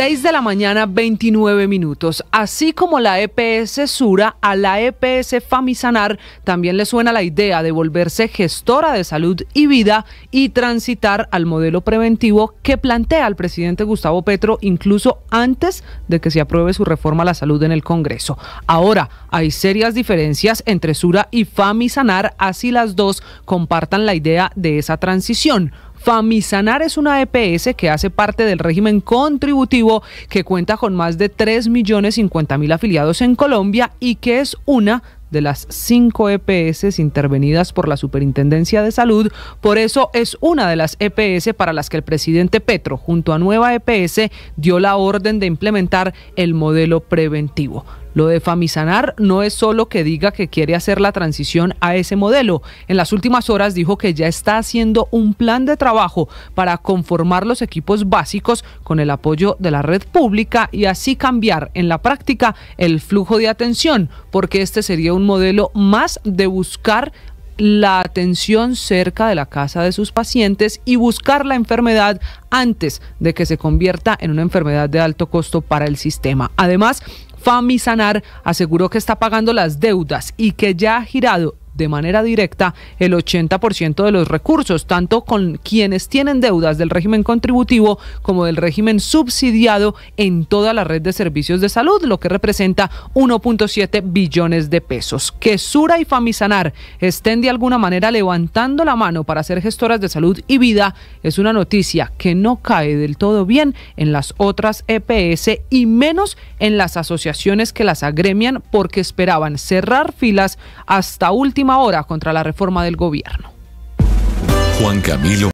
6 de la mañana, 29 minutos. Así como la EPS Sura, a la EPS Famisanar también le suena la idea de volverse gestora de salud y vida y transitar al modelo preventivo que plantea el presidente Gustavo Petro incluso antes de que se apruebe su reforma a la salud en el Congreso. Ahora, hay serias diferencias entre Sura y Famisanar, así las dos compartan la idea de esa transición. Famisanar es una EPS que hace parte del régimen contributivo que cuenta con más de 3.050.000 afiliados en Colombia y que es una de las cinco EPS intervenidas por la Superintendencia de Salud. Por eso es una de las EPS para las que el presidente Petro, junto a Nueva EPS, dio la orden de implementar el modelo preventivo. Lo de Famisanar no es solo que diga que quiere hacer la transición a ese modelo. En las últimas horas dijo que ya está haciendo un plan de trabajo para conformar los equipos básicos con el apoyo de la red pública y así cambiar en la práctica el flujo de atención, porque este sería un modelo más de buscar la atención cerca de la casa de sus pacientes y buscar la enfermedad antes de que se convierta en una enfermedad de alto costo para el sistema. Además, Sanar aseguró que está pagando las deudas y que ya ha girado de manera directa el 80% de los recursos, tanto con quienes tienen deudas del régimen contributivo como del régimen subsidiado en toda la red de servicios de salud, lo que representa 1.7 billones de pesos. Que Sura y Famisanar estén de alguna manera levantando la mano para ser gestoras de salud y vida es una noticia que no cae del todo bien en las otras EPS y menos en las asociaciones que las agremian porque esperaban cerrar filas hasta última ahora contra la reforma del gobierno. Juan Camilo.